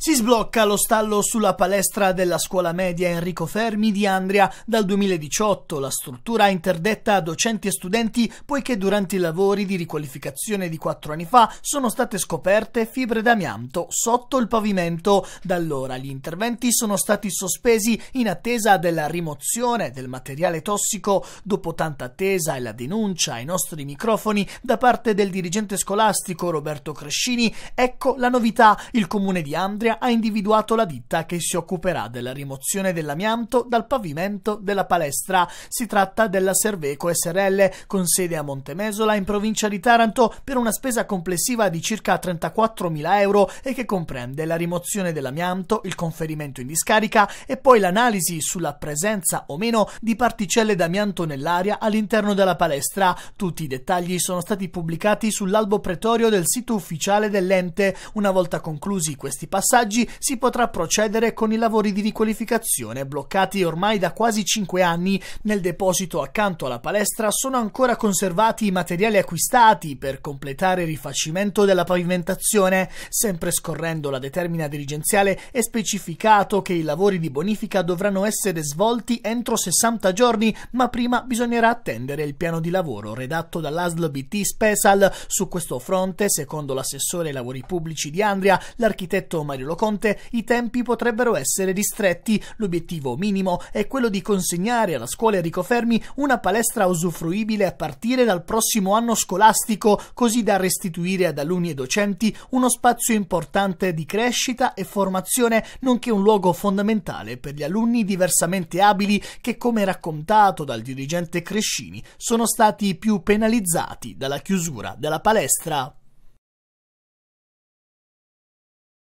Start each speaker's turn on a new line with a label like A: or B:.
A: Si sblocca lo stallo sulla palestra della scuola media Enrico Fermi di Andria dal 2018. La struttura è interdetta a docenti e studenti poiché durante i lavori di riqualificazione di quattro anni fa sono state scoperte fibre d'amianto sotto il pavimento. Da allora gli interventi sono stati sospesi in attesa della rimozione del materiale tossico. Dopo tanta attesa e la denuncia ai nostri microfoni da parte del dirigente scolastico Roberto Crescini, ecco la novità. Il comune di Andria L'Austria ha individuato la ditta che si occuperà della rimozione dell'amianto dal pavimento della palestra. Si tratta della Serveco SRL con sede a Montemesola in provincia di Taranto per una spesa complessiva di circa 34.000 euro e che comprende la rimozione dell'amianto, il conferimento in discarica e poi l'analisi sulla presenza o meno di particelle d'amianto nell'aria all'interno della palestra. Tutti i dettagli sono stati pubblicati sull'albo pretorio del sito ufficiale dell'ente. Una volta conclusi questi passaggi, passaggi si potrà procedere con i lavori di riqualificazione, bloccati ormai da quasi 5 anni. Nel deposito accanto alla palestra sono ancora conservati i materiali acquistati per completare il rifacimento della pavimentazione. Sempre scorrendo la determina dirigenziale è specificato che i lavori di bonifica dovranno essere svolti entro 60 giorni, ma prima bisognerà attendere il piano di lavoro redatto dall'ASL BT Spesal. Su questo fronte, secondo l'assessore ai lavori pubblici di Andria, l'architetto Mario Carlo Conte i tempi potrebbero essere ristretti. L'obiettivo minimo è quello di consegnare alla scuola Enrico Fermi una palestra usufruibile a partire dal prossimo anno scolastico, così da restituire ad alunni e docenti uno spazio importante di crescita e formazione, nonché un luogo fondamentale per gli alunni diversamente abili che, come raccontato dal dirigente Crescini, sono stati più penalizzati dalla chiusura della palestra.